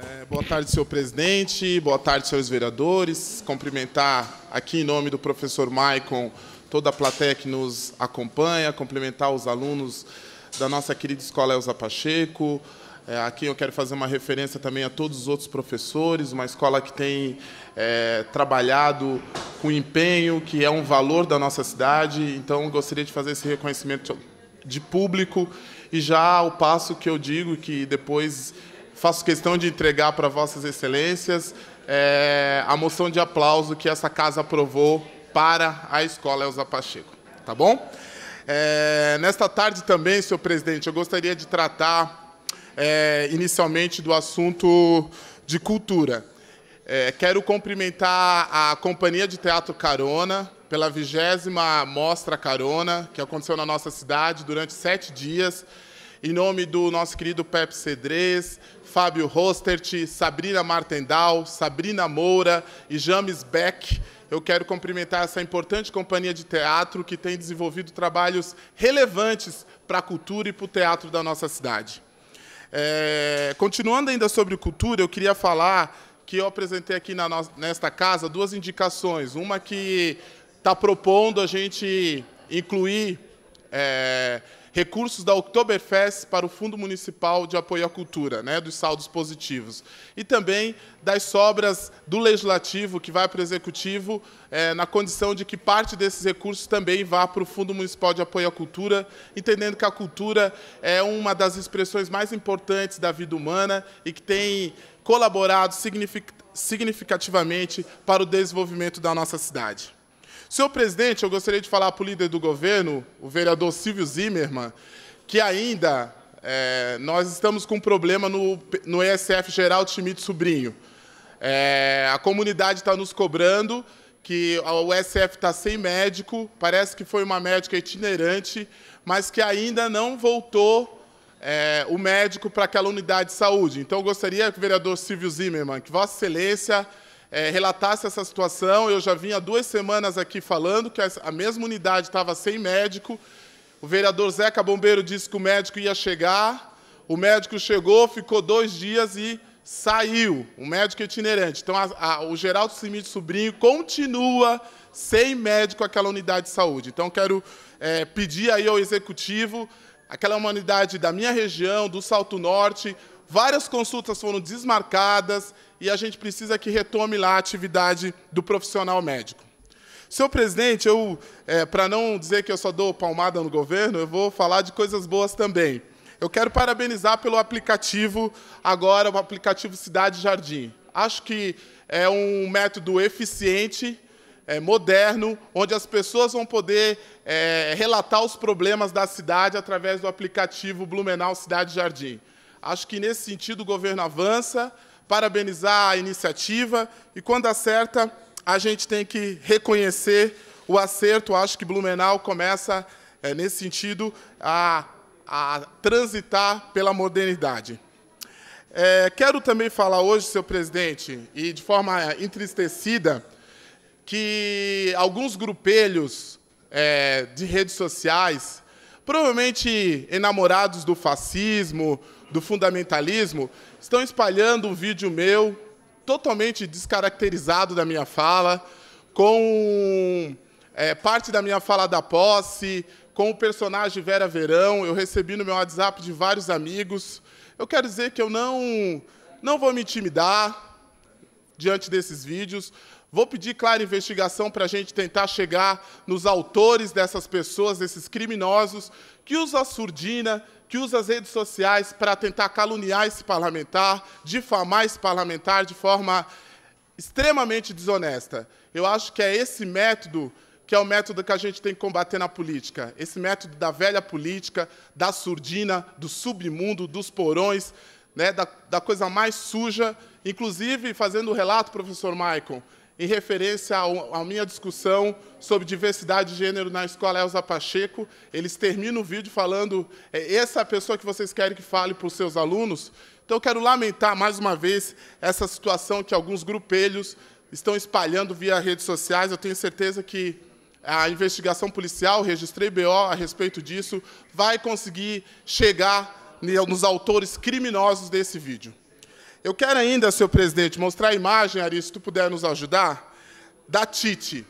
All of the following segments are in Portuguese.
É, boa tarde, senhor presidente, boa tarde, senhores vereadores. Cumprimentar aqui em nome do professor Maicon toda a plateia que nos acompanha, cumprimentar os alunos da nossa querida escola Elza Pacheco. É, aqui eu quero fazer uma referência também a todos os outros professores, uma escola que tem é, trabalhado com empenho, que é um valor da nossa cidade. Então, gostaria de fazer esse reconhecimento de público e já o passo que eu digo que depois faço questão de entregar para Vossas Excelências é, a moção de aplauso que essa casa aprovou para a Escola Elza Pacheco. Tá bom? É, nesta tarde também, senhor presidente, eu gostaria de tratar é, inicialmente do assunto de cultura. quero cumprimentar a Companhia de Teatro Carona pela vigésima Mostra Carona, que aconteceu na nossa cidade durante sete dias. Em nome do nosso querido Pepe Cedrez, Fábio Rostert, Sabrina Martendal, Sabrina Moura e James Beck, eu quero cumprimentar essa importante companhia de teatro que tem desenvolvido trabalhos relevantes para a cultura e para o teatro da nossa cidade. É, continuando ainda sobre cultura, eu queria falar que eu apresentei aqui na nesta casa duas indicações. Uma que está propondo a gente incluir é, recursos da Oktoberfest para o Fundo Municipal de Apoio à Cultura, né, dos saldos positivos, e também das sobras do Legislativo, que vai para o Executivo, é, na condição de que parte desses recursos também vá para o Fundo Municipal de Apoio à Cultura, entendendo que a cultura é uma das expressões mais importantes da vida humana e que tem colaborado significativamente para o desenvolvimento da nossa cidade. Senhor presidente, eu gostaria de falar para o líder do governo, o vereador Silvio Zimmermann, que ainda é, nós estamos com um problema no, no ESF de Schmidt Sobrinho. É, a comunidade está nos cobrando que o ESF está sem médico, parece que foi uma médica itinerante, mas que ainda não voltou é, o médico para aquela unidade de saúde. Então, eu gostaria, vereador Silvio Zimmermann, que Vossa Excelência é, relatasse essa situação. Eu já vinha duas semanas aqui falando que a mesma unidade estava sem médico. O vereador Zeca Bombeiro disse que o médico ia chegar. O médico chegou, ficou dois dias e saiu. O médico itinerante. Então, a, a, o Geraldo Simito Sobrinho continua sem médico aquela unidade de saúde. Então, quero é, pedir aí ao Executivo, aquela é uma unidade da minha região, do Salto Norte, várias consultas foram desmarcadas, e a gente precisa que retome lá a atividade do profissional médico. Senhor presidente, eu, é, para não dizer que eu só dou palmada no governo, eu vou falar de coisas boas também. Eu quero parabenizar pelo aplicativo, agora, o aplicativo Cidade Jardim. Acho que é um método eficiente, é, moderno, onde as pessoas vão poder é, relatar os problemas da cidade através do aplicativo Blumenau Cidade Jardim. Acho que, nesse sentido, o governo avança, parabenizar a iniciativa e, quando acerta, a gente tem que reconhecer o acerto. Acho que Blumenau começa, é, nesse sentido, a, a, transitar pela modernidade. É, quero também falar hoje, senhor presidente, e de forma entristecida, que alguns grupelhos é, de redes sociais provavelmente enamorados do fascismo, do fundamentalismo, estão espalhando um vídeo meu totalmente descaracterizado da minha fala, com é, parte da minha fala da posse, com o personagem Vera Verão. Eu recebi no meu WhatsApp de vários amigos. Eu quero dizer que eu não, não vou me intimidar, diante desses vídeos. Vou pedir clara investigação para a gente tentar chegar nos autores dessas pessoas, desses criminosos, que usam a surdina, que usam as redes sociais para tentar caluniar esse parlamentar, difamar esse parlamentar de forma extremamente desonesta. Eu acho que é esse método que é o método que a gente tem que combater na política. Esse método da velha política, da surdina, do submundo, dos porões, né, da, da coisa mais suja, inclusive fazendo o relato, professor Maicon, em referência à minha discussão sobre diversidade de gênero na escola Elza Pacheco. Eles terminam o vídeo falando: é essa é a pessoa que vocês querem que fale para os seus alunos. Então, eu quero lamentar mais uma vez essa situação que alguns grupelhos estão espalhando via redes sociais. Eu tenho certeza que a investigação policial, registrei BO a respeito disso, vai conseguir chegar nos autores criminosos desse vídeo. Eu quero ainda, senhor presidente, mostrar a imagem, Ari, se tu puder nos ajudar, da Titi.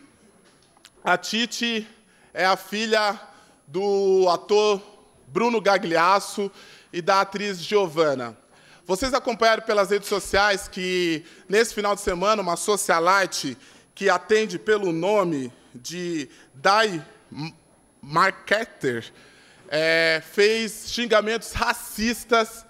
A Titi é a filha do ator Bruno Gagliasso e da atriz Giovanna. Vocês acompanharam pelas redes sociais que, nesse final de semana, uma socialite que atende pelo nome de Dai Marketer, é, fez xingamentos racistas,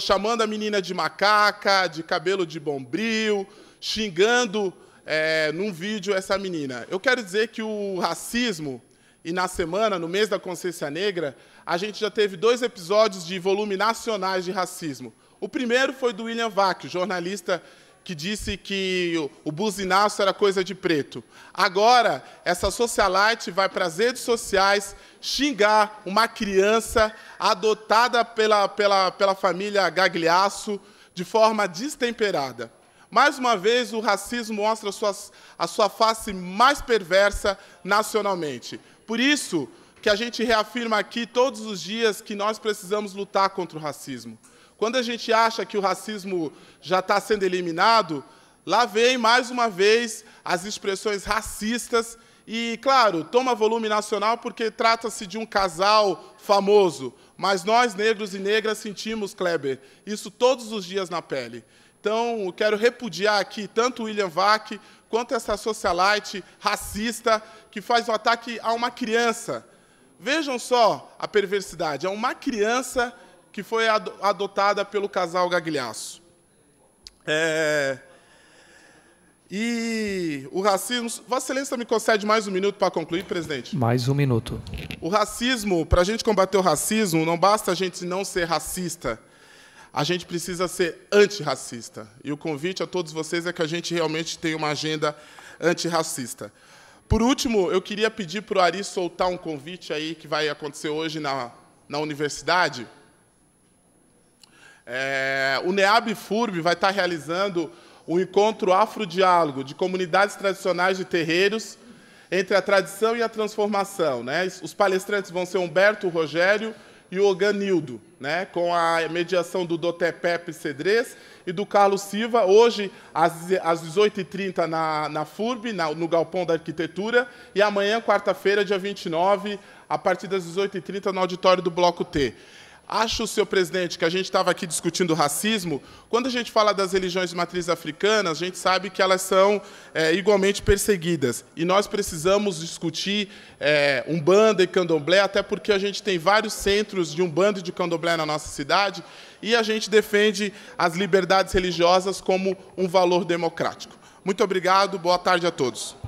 chamando a menina de macaca, de cabelo de bombril, xingando é, num vídeo essa menina. Eu quero dizer que o racismo, e na semana, no mês da consciência negra, a gente já teve dois episódios de volume nacionais de racismo. O primeiro foi do William Vac, jornalista que disse que o, o buzinaço era coisa de preto. Agora, essa socialite vai para as redes sociais xingar uma criança adotada pela, pela, pela família Gagliasso de forma destemperada. Mais uma vez, o racismo mostra sua, a sua face mais perversa nacionalmente. Por isso que a gente reafirma aqui todos os dias que nós precisamos lutar contra o racismo. Quando a gente acha que o racismo já está sendo eliminado, lá vem mais uma vez as expressões racistas e, claro, toma volume nacional porque trata-se de um casal famoso. Mas nós, negros e negras, sentimos, Kleber, isso todos os dias na pele. Então, quero repudiar aqui tanto William Vac quanto essa socialite racista que faz o um ataque a uma criança. Vejam só a perversidade. É uma criança que foi adotada pelo casal Gagliasso. É... E o racismo. Vossa Excelência me concede mais um minuto para concluir, presidente? Mais um minuto. O racismo, para a gente combater o racismo, não basta a gente não ser racista, a gente precisa ser antirracista. E o convite a todos vocês é que a gente realmente tenha uma agenda antirracista. Por último, eu queria pedir para o Ari soltar um convite aí que vai acontecer hoje na, na universidade. É, o NEAB FURB vai estar realizando um encontro afrodiálogo de comunidades tradicionais de terreiros entre a tradição e a transformação. Né? Os palestrantes vão ser Humberto Rogério e Oganildo, né? com a mediação do Doté Pepe Cedrez e do Carlos Silva, hoje às, às 18h30 na, na FURB, na, no Galpão da Arquitetura, e amanhã, quarta-feira, dia 29, a partir das 18h30, no auditório do Bloco T. Acho, senhor presidente, que a gente estava aqui discutindo racismo. Quando a gente fala das religiões de matriz africana, a gente sabe que elas são é, igualmente perseguidas. E nós precisamos discutir é, umbanda e candomblé, até porque a gente tem vários centros de umbanda e de candomblé na nossa cidade. E a gente defende as liberdades religiosas como um valor democrático. Muito obrigado, boa tarde a todos.